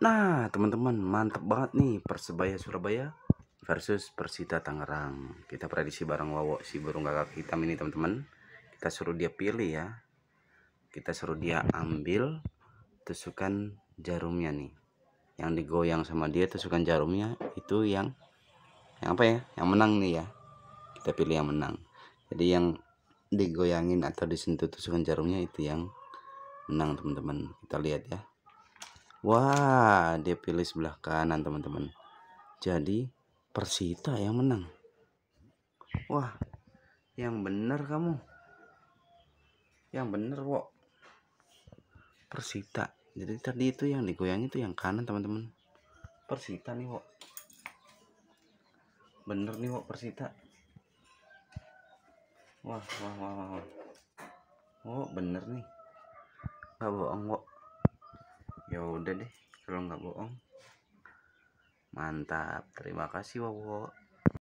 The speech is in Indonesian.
Nah, teman-teman, mantep banget nih Persebaya Surabaya versus Persita Tangerang. Kita prediksi bareng Wawo si burung gagak hitam ini, teman-teman. Kita suruh dia pilih ya. Kita suruh dia ambil tusukan jarumnya nih. Yang digoyang sama dia tusukan jarumnya itu yang yang apa ya? Yang menang nih ya. Kita pilih yang menang. Jadi yang digoyangin atau disentuh tusukan jarumnya itu yang menang, teman-teman. Kita lihat ya. Wah, dia pilih sebelah kanan, teman-teman. Jadi Persita yang menang. Wah, yang benar kamu. Yang benar, kok. Persita. Jadi tadi itu yang digoyang itu yang kanan, teman-teman. Persita nih, kok. Bener nih, kok Persita. Wah, wah, wah, wah. Oh, bener nih. Gak bohong, kok ya udah deh kalau nggak bohong mantap terima kasih Wowo